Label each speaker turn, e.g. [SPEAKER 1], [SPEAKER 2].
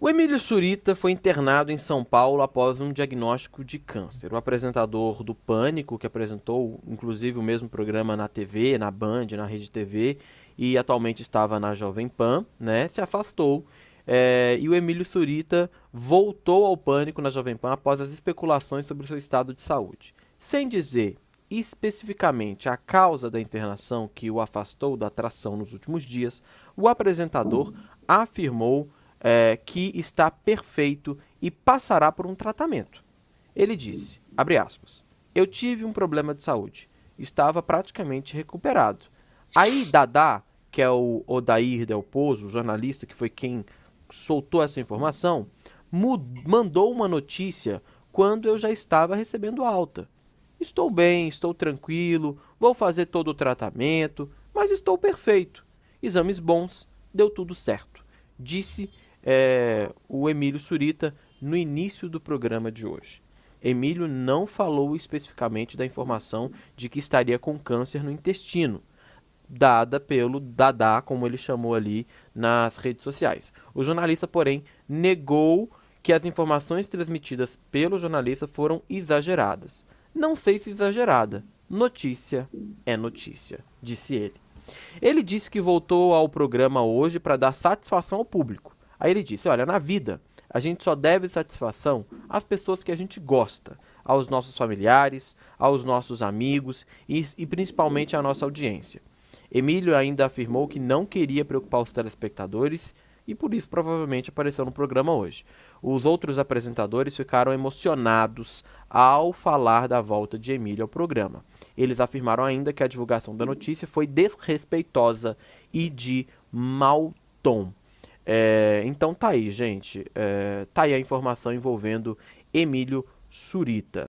[SPEAKER 1] O Emílio Surita foi internado em São Paulo após um diagnóstico de câncer. O apresentador do Pânico, que apresentou inclusive o mesmo programa na TV, na Band, na Rede TV e atualmente estava na Jovem Pan, né, se afastou. É, e o Emílio Surita voltou ao Pânico na Jovem Pan após as especulações sobre seu estado de saúde. Sem dizer especificamente a causa da internação que o afastou da atração nos últimos dias, o apresentador afirmou é, que está perfeito e passará por um tratamento. Ele disse, abre aspas, eu tive um problema de saúde, estava praticamente recuperado. Aí Dadá, que é o Odair Del Pozo, o jornalista que foi quem soltou essa informação, mandou uma notícia quando eu já estava recebendo alta. Estou bem, estou tranquilo, vou fazer todo o tratamento, mas estou perfeito. Exames bons, deu tudo certo. Disse é, o Emílio Surita no início do programa de hoje. Emílio não falou especificamente da informação de que estaria com câncer no intestino, dada pelo Dadá, como ele chamou ali nas redes sociais. O jornalista, porém, negou que as informações transmitidas pelo jornalista foram exageradas. Não sei se exagerada. Notícia é notícia, disse ele. Ele disse que voltou ao programa hoje para dar satisfação ao público Aí ele disse: Olha, na vida, a gente só deve satisfação às pessoas que a gente gosta, aos nossos familiares, aos nossos amigos e, e principalmente à nossa audiência. Emílio ainda afirmou que não queria preocupar os telespectadores e por isso provavelmente apareceu no programa hoje. Os outros apresentadores ficaram emocionados ao falar da volta de Emílio ao programa. Eles afirmaram ainda que a divulgação da notícia foi desrespeitosa e de mau tom. É, então tá aí, gente. É, tá aí a informação envolvendo Emílio Surita.